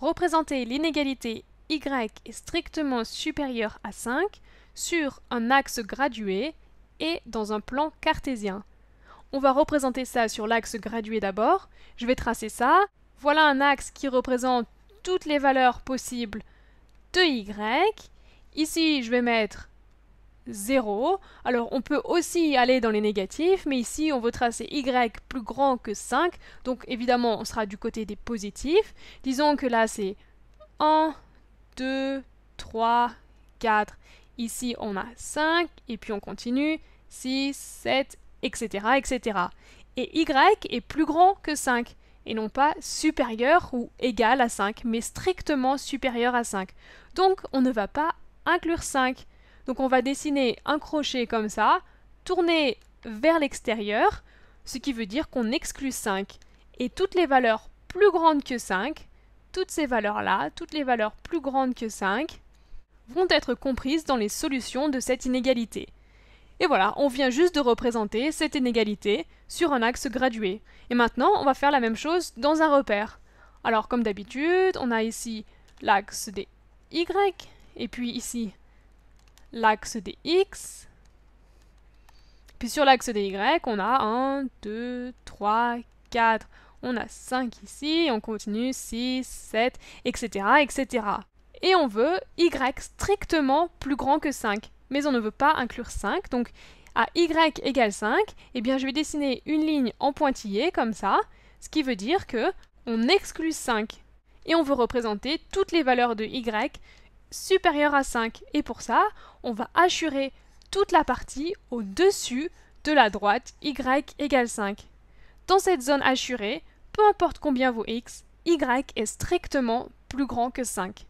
représenter l'inégalité y est strictement supérieure à 5 sur un axe gradué et dans un plan cartésien. On va représenter ça sur l'axe gradué d'abord, je vais tracer ça, voilà un axe qui représente toutes les valeurs possibles de y, ici je vais mettre 0. Alors on peut aussi aller dans les négatifs, mais ici on veut tracer y plus grand que 5, donc évidemment on sera du côté des positifs. Disons que là c'est 1, 2, 3, 4, ici on a 5, et puis on continue, 6, 7, etc. etc. Et y est plus grand que 5 et non pas supérieur ou égal à 5, mais strictement supérieur à 5. Donc on ne va pas inclure 5. Donc on va dessiner un crochet comme ça, tourner vers l'extérieur, ce qui veut dire qu'on exclut 5. Et toutes les valeurs plus grandes que 5, toutes ces valeurs-là, toutes les valeurs plus grandes que 5, vont être comprises dans les solutions de cette inégalité. Et voilà, on vient juste de représenter cette inégalité sur un axe gradué. Et maintenant, on va faire la même chose dans un repère. Alors comme d'habitude, on a ici l'axe des y, et puis ici l'axe des X. Puis sur l'axe des Y, on a 1, 2, 3, 4, on a 5 ici, on continue, 6, 7, etc., etc. Et on veut y strictement plus grand que 5, mais on ne veut pas inclure 5, donc à y égale 5, eh bien je vais dessiner une ligne en pointillé, comme ça, ce qui veut dire que on exclut 5. Et on veut représenter toutes les valeurs de y supérieur à 5. Et pour ça, on va assurer toute la partie au-dessus de la droite y égale 5. Dans cette zone assurée, peu importe combien vaut x, y est strictement plus grand que 5.